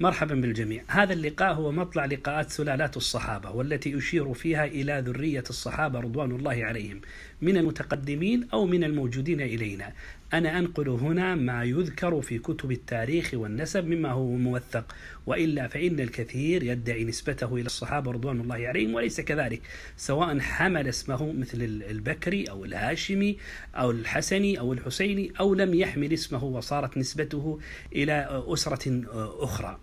مرحبا بالجميع هذا اللقاء هو مطلع لقاءات سلالات الصحابة والتي أشير فيها إلى ذرية الصحابة رضوان الله عليهم من المتقدمين أو من الموجودين إلينا أنا أنقل هنا ما يذكر في كتب التاريخ والنسب مما هو موثق وإلا فإن الكثير يدعي نسبته إلى الصحابة رضوان الله عليهم وليس كذلك سواء حمل اسمه مثل البكري أو الهاشمي أو الحسني أو الحسيني أو لم يحمل اسمه وصارت نسبته إلى أسرة أخرى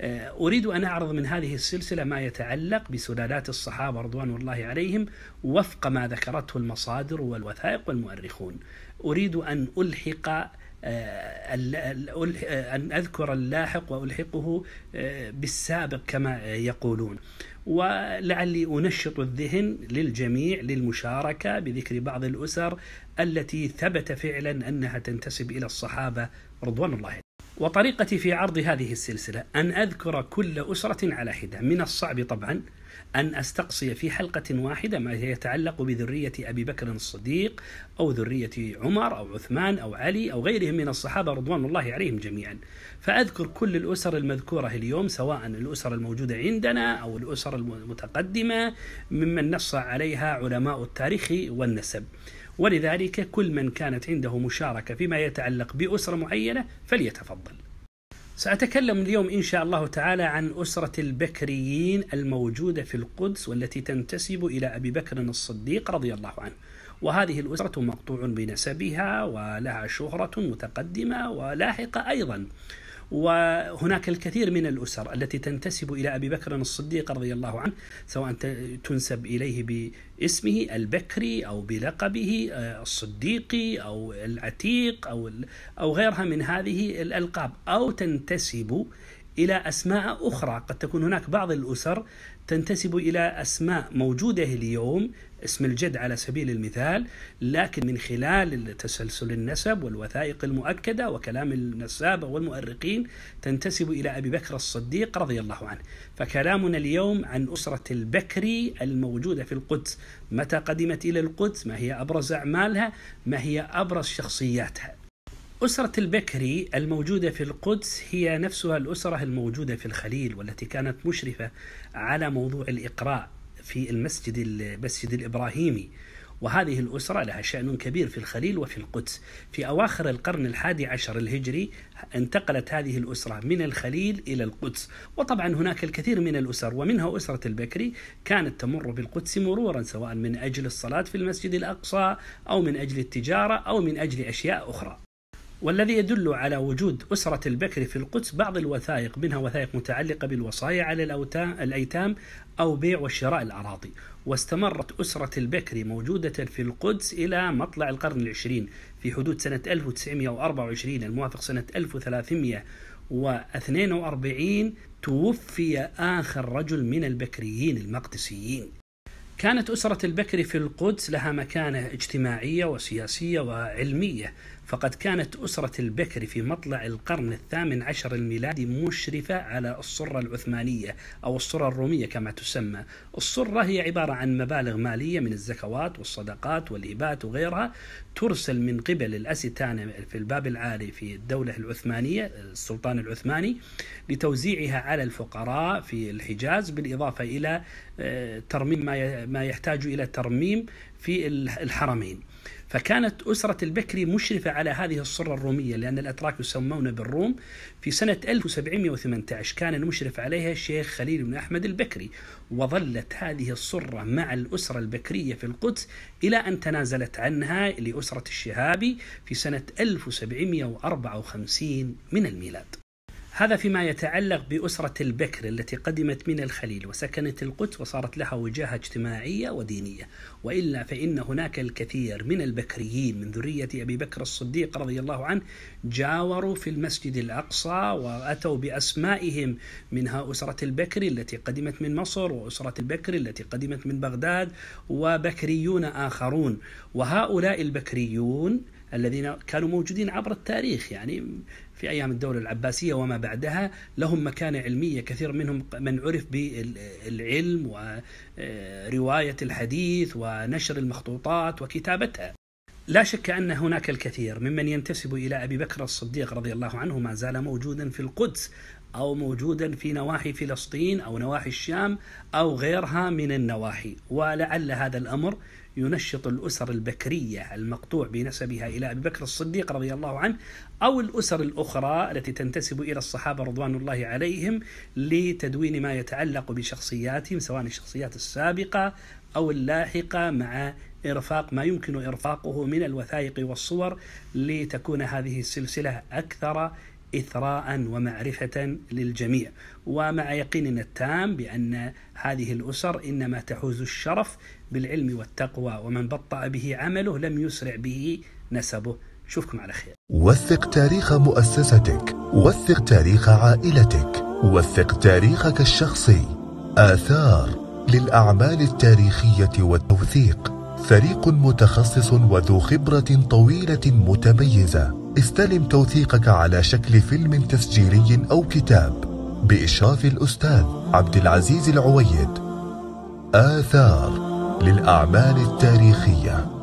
آه، أريد أن أعرض من هذه السلسلة ما يتعلق بسلالات الصحابة رضوان الله عليهم وفق ما ذكرته المصادر والوثائق والمؤرخون أريد أن ألحق آه، آه، أن أذكر اللاحق وألحقه بالسابق كما يقولون ولعلي أنشط الذهن للجميع للمشاركة بذكر بعض الأسر التي ثبت فعلا أنها تنتسب إلى الصحابة رضوان الله وطريقتي في عرض هذه السلسلة أن أذكر كل أسرة على حدة من الصعب طبعا أن أستقصي في حلقة واحدة ما يتعلق بذرية أبي بكر الصديق أو ذرية عمر أو عثمان أو علي أو غيرهم من الصحابة رضوان الله عليهم جميعا فأذكر كل الأسر المذكورة اليوم سواء الأسر الموجودة عندنا أو الأسر المتقدمة ممن نص عليها علماء التاريخ والنسب ولذلك كل من كانت عنده مشاركة فيما يتعلق بأسرة معينة فليتفضل سأتكلم اليوم إن شاء الله تعالى عن أسرة البكريين الموجودة في القدس والتي تنتسب إلى أبي بكر الصديق رضي الله عنه وهذه الأسرة مقطوع بنسبها ولها شهرة متقدمة ولاحقة أيضا وهناك الكثير من الأسر التي تنتسب إلى أبي بكر الصديق رضي الله عنه سواء تنسب إليه باسمه البكري أو بلقبه آه، الصديقي أو العتيق أو أو غيرها من هذه الألقاب أو تنتسب إلى أسماء أخرى قد تكون هناك بعض الأسر تنتسب إلى أسماء موجودة اليوم اسم الجد على سبيل المثال لكن من خلال تسلسل النسب والوثائق المؤكدة وكلام النسابة والمؤرقين تنتسب إلى أبي بكر الصديق رضي الله عنه فكلامنا اليوم عن أسرة البكري الموجودة في القدس متى قدمت إلى القدس ما هي أبرز أعمالها ما هي أبرز شخصياتها أسرة البكري الموجودة في القدس هي نفسها الأسرة الموجودة في الخليل والتي كانت مشرفة على موضوع الإقراء في المسجد المسجد الإبراهيمي وهذه الأسرة لها شأن كبير في الخليل وفي القدس في أواخر القرن الحادي عشر الهجري انتقلت هذه الأسرة من الخليل إلى القدس وطبعا هناك الكثير من الأسر ومنها أسرة البكري كانت تمر بالقدس مرورا سواء من أجل الصلاة في المسجد الأقصى أو من أجل التجارة أو من أجل أشياء أخرى والذي يدل على وجود أسرة البكر في القدس بعض الوثائق منها وثائق متعلقة بالوصايا على الأيتام أو بيع وشراء الأراضي واستمرت أسرة البكر موجودة في القدس إلى مطلع القرن العشرين في حدود سنة 1924 الموافق سنة 1342 توفي آخر رجل من البكريين المقدسيين كانت أسرة البكر في القدس لها مكانة اجتماعية وسياسية وعلمية فقد كانت أسرة البكري في مطلع القرن الثامن عشر الميلادي مشرفة على الصرة العثمانية أو الصرة الرومية كما تسمى الصرة هي عبارة عن مبالغ مالية من الزكوات والصدقات والهبات وغيرها ترسل من قبل الأستانة في الباب العالي في الدولة العثمانية السلطان العثماني لتوزيعها على الفقراء في الحجاز بالإضافة إلى آه، ترميم ما يحتاج إلى ترميم في الحرمين فكانت أسرة البكري مشرفة على هذه الصرة الرومية لأن الأتراك يسمون بالروم في سنة 1718 كان المشرف عليها الشيخ خليل بن أحمد البكري وظلت هذه الصرة مع الأسرة البكرية في القدس إلى أن تنازلت عنها لأسرة الشهابي في سنة 1754 من الميلاد هذا فيما يتعلق بأسرة البكر التي قدمت من الخليل وسكنت القدس وصارت لها وجاهة اجتماعية ودينية وإلا فإن هناك الكثير من البكريين من ذرية أبي بكر الصديق رضي الله عنه جاوروا في المسجد الأقصى وأتوا بأسمائهم منها أسرة البكر التي قدمت من مصر وأسرة البكر التي قدمت من بغداد وبكريون آخرون وهؤلاء البكريون الذين كانوا موجودين عبر التاريخ يعني في ايام الدوله العباسيه وما بعدها لهم مكانه علميه كثير منهم من عرف بالعلم وروايه الحديث ونشر المخطوطات وكتابتها. لا شك ان هناك الكثير ممن ينتسب الى ابي بكر الصديق رضي الله عنه ما زال موجودا في القدس او موجودا في نواحي فلسطين او نواحي الشام او غيرها من النواحي ولعل هذا الامر ينشط الأسر البكرية المقطوع بنسبها إلى أبي بكر الصديق رضي الله عنه أو الأسر الأخرى التي تنتسب إلى الصحابة رضوان الله عليهم لتدوين ما يتعلق بشخصياتهم سواء الشخصيات السابقة أو اللاحقة مع إرفاق ما يمكن إرفاقه من الوثائق والصور لتكون هذه السلسلة أكثر إثراء ومعرفة للجميع ومع يقيننا التام بأن هذه الأسر إنما تحوز الشرف بالعلم والتقوى ومن بطأ به عمله لم يسرع به نسبه نشوفكم على خير وثق تاريخ مؤسستك وثق تاريخ عائلتك وثق تاريخك الشخصي آثار للأعمال التاريخية والتوثيق فريق متخصص وذو خبرة طويلة متميزة استلم توثيقك على شكل فيلم تسجيلي أو كتاب بإشراف الأستاذ عبد العزيز العويد آثار للأعمال التاريخية